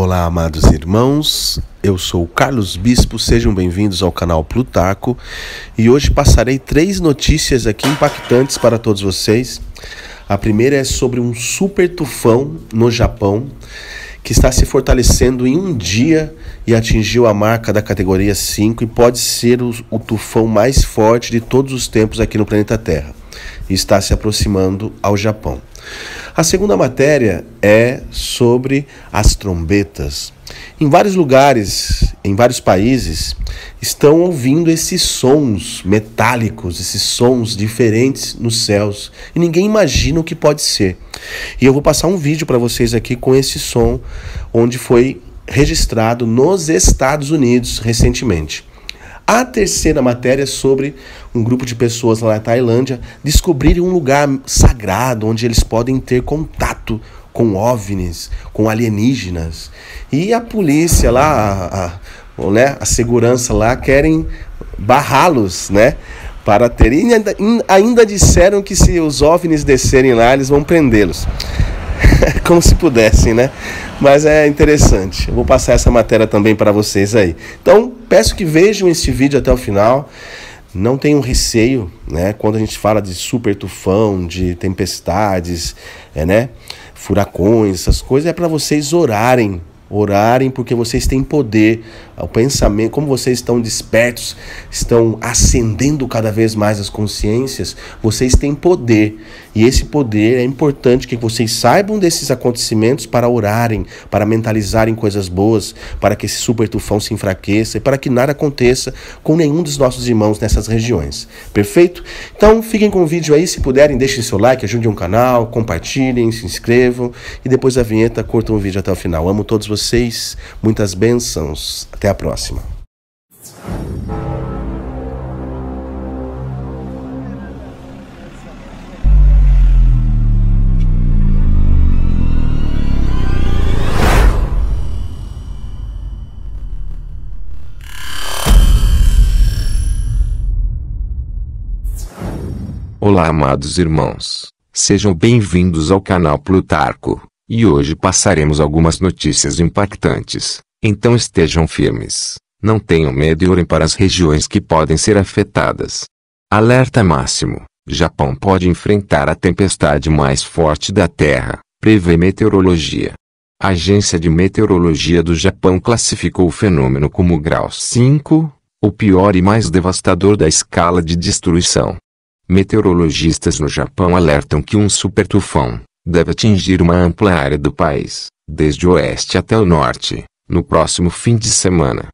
Olá, amados irmãos. Eu sou Carlos Bispo. Sejam bem-vindos ao canal Plutarco. E hoje passarei três notícias aqui impactantes para todos vocês. A primeira é sobre um super tufão no Japão que está se fortalecendo em um dia e atingiu a marca da categoria 5 e pode ser o, o tufão mais forte de todos os tempos aqui no planeta Terra. E está se aproximando ao Japão. A segunda matéria é sobre as trombetas. Em vários lugares, em vários países, estão ouvindo esses sons metálicos, esses sons diferentes nos céus, e ninguém imagina o que pode ser. E eu vou passar um vídeo para vocês aqui com esse som, onde foi registrado nos Estados Unidos recentemente. A terceira matéria é sobre um grupo de pessoas lá na Tailândia descobrirem um lugar sagrado onde eles podem ter contato com ovnis, com alienígenas. E a polícia lá, a, a, ou, né, a segurança lá querem barrá-los, né? Para terem. E ainda, ainda disseram que se os ovnis descerem lá, eles vão prendê-los. como se pudessem, né? Mas é interessante. Eu vou passar essa matéria também para vocês aí. Então, peço que vejam este vídeo até o final. Não tenham receio, né? Quando a gente fala de super tufão, de tempestades, é, né? Furacões, essas coisas, é para vocês orarem. Orarem porque vocês têm poder o pensamento, como vocês estão despertos, estão acendendo cada vez mais as consciências, vocês têm poder. E esse poder é importante que vocês saibam desses acontecimentos para orarem, para mentalizarem coisas boas, para que esse super tufão se enfraqueça e para que nada aconteça com nenhum dos nossos irmãos nessas regiões. Perfeito? Então fiquem com o vídeo aí, se puderem, deixem seu like, ajudem o um canal, compartilhem, se inscrevam e depois da vinheta curtam o vídeo até o final. Amo todos vocês, muitas bênçãos. Até até a próxima. Olá, amados irmãos. Sejam bem-vindos ao canal Plutarco, e hoje passaremos algumas notícias impactantes então estejam firmes, não tenham medo e orem para as regiões que podem ser afetadas. Alerta máximo: Japão pode enfrentar a tempestade mais forte da Terra, prevê meteorologia. A Agência de Meteorologia do Japão classificou o fenômeno como grau 5, o pior e mais devastador da escala de destruição. Meteorologistas no Japão alertam que um supertufão deve atingir uma ampla área do país, desde o oeste até o norte, no próximo fim de semana.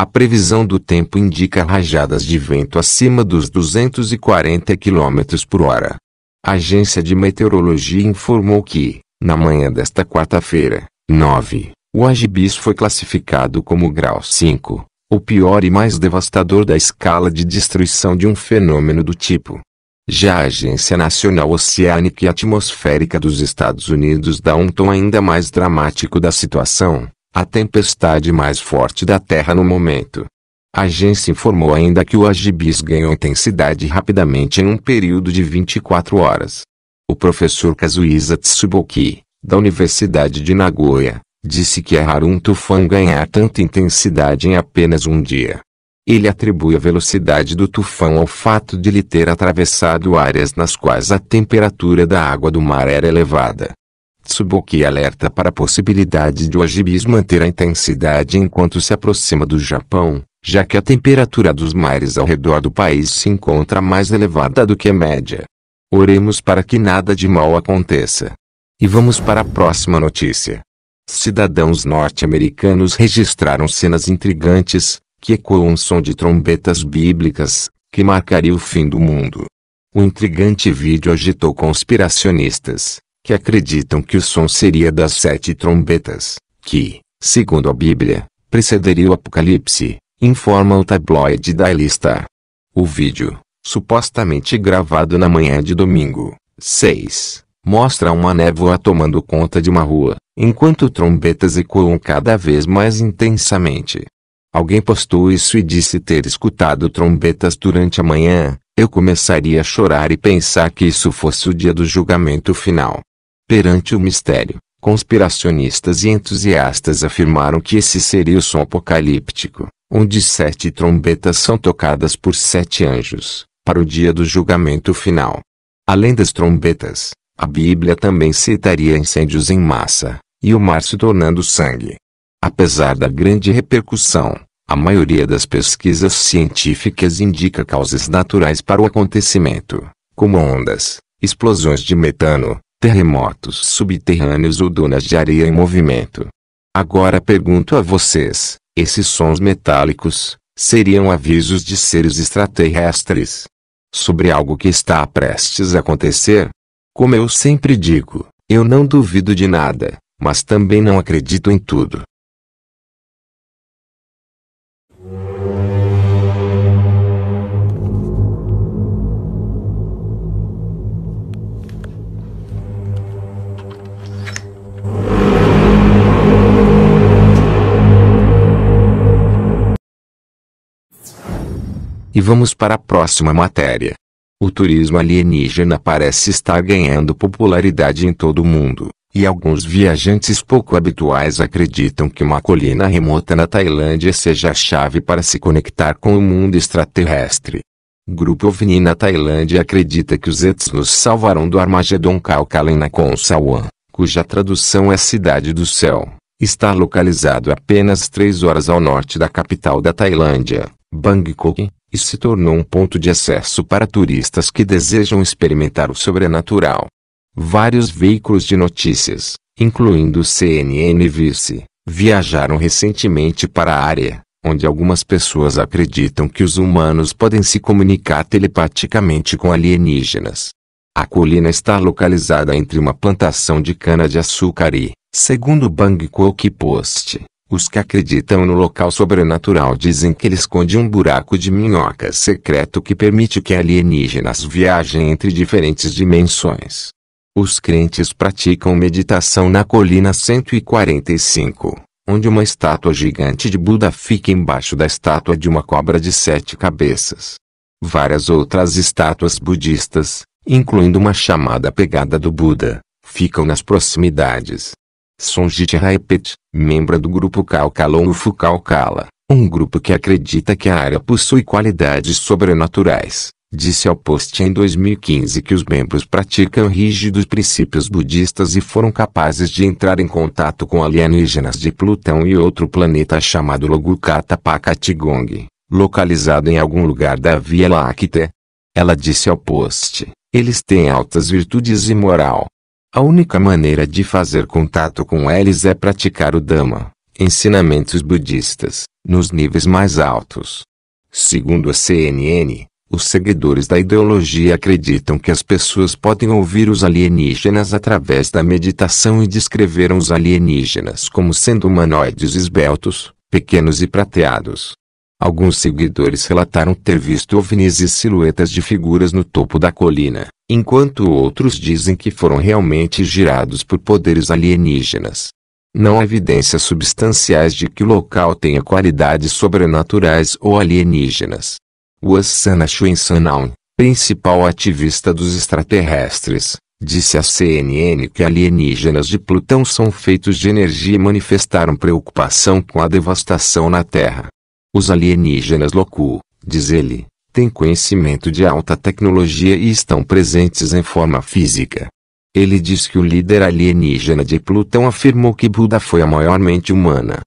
A previsão do tempo indica rajadas de vento acima dos 240 km por hora. A agência de meteorologia informou que, na manhã desta quarta-feira, 9, o Agibis foi classificado como grau 5, o pior e mais devastador da escala de destruição de um fenômeno do tipo. Já a Agência Nacional Oceânica e Atmosférica dos Estados Unidos dá um tom ainda mais dramático da situação, a tempestade mais forte da Terra no momento. A agência informou ainda que o Agibis ganhou intensidade rapidamente em um período de 24 horas. O professor Kazuiza Tsuboki, da Universidade de Nagoya, disse que é raro um tufão ganhar tanta intensidade em apenas um dia. Ele atribui a velocidade do tufão ao fato de ele ter atravessado áreas nas quais a temperatura da água do mar era elevada. Tsuboki alerta para a possibilidade de o ajibis manter a intensidade enquanto se aproxima do Japão, já que a temperatura dos mares ao redor do país se encontra mais elevada do que a média. Oremos para que nada de mal aconteça. E vamos para a próxima notícia. Cidadãos norte-americanos registraram cenas intrigantes, que ecoam um som de trombetas bíblicas, que marcaria o fim do mundo. O intrigante vídeo agitou conspiracionistas, que acreditam que o som seria das sete trombetas, que, segundo a Bíblia, precederia o Apocalipse, informa o tabloide Daily Star. O vídeo, supostamente gravado na manhã de domingo, 6, mostra uma névoa tomando conta de uma rua, enquanto trombetas ecoam cada vez mais intensamente. Alguém postou isso e disse ter escutado trombetas durante a manhã, eu começaria a chorar e pensar que isso fosse o dia do julgamento final. Perante o mistério, conspiracionistas e entusiastas afirmaram que esse seria o som apocalíptico, onde sete trombetas são tocadas por sete anjos, para o dia do julgamento final. Além das trombetas, a Bíblia também citaria incêndios em massa, e o mar se tornando sangue. Apesar da grande repercussão, a maioria das pesquisas científicas indica causas naturais para o acontecimento, como ondas, explosões de metano, terremotos subterrâneos ou dunas de areia em movimento. Agora pergunto a vocês: esses sons metálicos seriam avisos de seres extraterrestres sobre algo que está prestes a acontecer? Como eu sempre digo, eu não duvido de nada, mas também não acredito em tudo. E vamos para a próxima matéria. O turismo alienígena parece estar ganhando popularidade em todo o mundo, e alguns viajantes pouco habituais acreditam que uma colina remota na Tailândia seja a chave para se conectar com o mundo extraterrestre. Grupo OVNI na Tailândia acredita que os ETs nos salvaram do Armagedon na Konsawan, cuja tradução é Cidade do Céu. Está localizado apenas 3 horas ao norte da capital da Tailândia, Bangkok, e se tornou um ponto de acesso para turistas que desejam experimentar o sobrenatural. Vários veículos de notícias, incluindo CNN e Vice, viajaram recentemente para a área, onde algumas pessoas acreditam que os humanos podem se comunicar telepaticamente com alienígenas. A colina está localizada entre uma plantação de cana-de-açúcar e, segundo Bangkok Post, os que acreditam no local sobrenatural dizem que ele esconde um buraco de minhoca secreto que permite que alienígenas viajem entre diferentes dimensões. Os crentes praticam meditação na colina 145, onde uma estátua gigante de Buda fica embaixo da estátua de uma cobra de sete cabeças. Várias outras estátuas budistas, incluindo uma chamada pegada do Buda, ficam nas proximidades. Sonjit Raipet, membro do grupo Ufu Kalkala, um grupo que acredita que a área possui qualidades sobrenaturais, disse ao Post em 2015 que os membros praticam rígidos princípios budistas e foram capazes de entrar em contato com alienígenas de Plutão e outro planeta chamado Logukata Pakatgong, localizado em algum lugar da Via Láctea. Ela disse ao Post, eles têm altas virtudes e moral, a única maneira de fazer contato com eles é praticar o Dhamma, ensinamentos budistas, nos níveis mais altos. Segundo a CNN, os seguidores da ideologia acreditam que as pessoas podem ouvir os alienígenas através da meditação e descreveram os alienígenas como sendo humanoides esbeltos, pequenos e prateados, Alguns seguidores relataram ter visto ovnis e silhuetas de figuras no topo da colina, enquanto outros dizem que foram realmente girados por poderes alienígenas. Não há evidências substanciais de que o local tenha qualidades sobrenaturais ou alienígenas. Wassana Shuensanaun, principal ativista dos extraterrestres, disse à CNN que alienígenas de Plutão são feitos de energia e manifestaram preocupação com a devastação na Terra. Os alienígenas Loku, diz ele, têm conhecimento de alta tecnologia e estão presentes em forma física. Ele diz que o líder alienígena de Plutão afirmou que Buda foi a maior mente humana.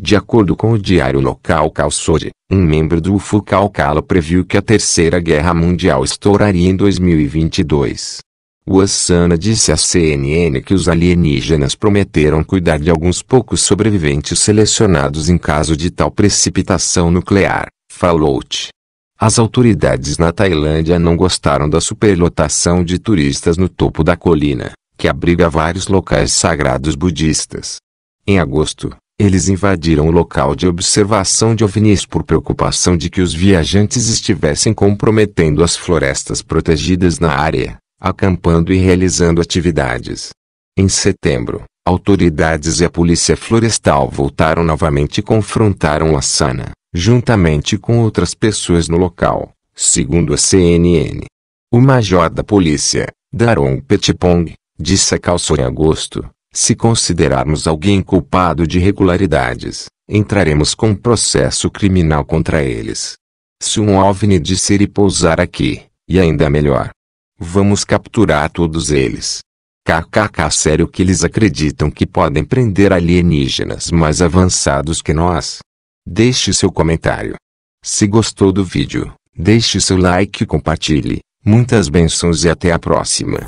De acordo com o diário local Kalsori, um membro do UFO Kalkalo previu que a Terceira Guerra Mundial estouraria em 2022. O Asana disse à CNN que os alienígenas prometeram cuidar de alguns poucos sobreviventes selecionados em caso de tal precipitação nuclear, falou-te. As autoridades na Tailândia não gostaram da superlotação de turistas no topo da colina, que abriga vários locais sagrados budistas. Em agosto, eles invadiram o local de observação de ovnis por preocupação de que os viajantes estivessem comprometendo as florestas protegidas na área acampando e realizando atividades. Em setembro, autoridades e a Polícia Florestal voltaram novamente e confrontaram Sana, juntamente com outras pessoas no local, segundo a CNN. O major da polícia, Daron Petipong, disse a Calço em agosto, se considerarmos alguém culpado de irregularidades, entraremos com um processo criminal contra eles. Se um OVNI disser e pousar aqui, e ainda melhor, Vamos capturar todos eles. KKK sério que eles acreditam que podem prender alienígenas mais avançados que nós. Deixe seu comentário. Se gostou do vídeo, deixe seu like e compartilhe. Muitas bênçãos e até a próxima.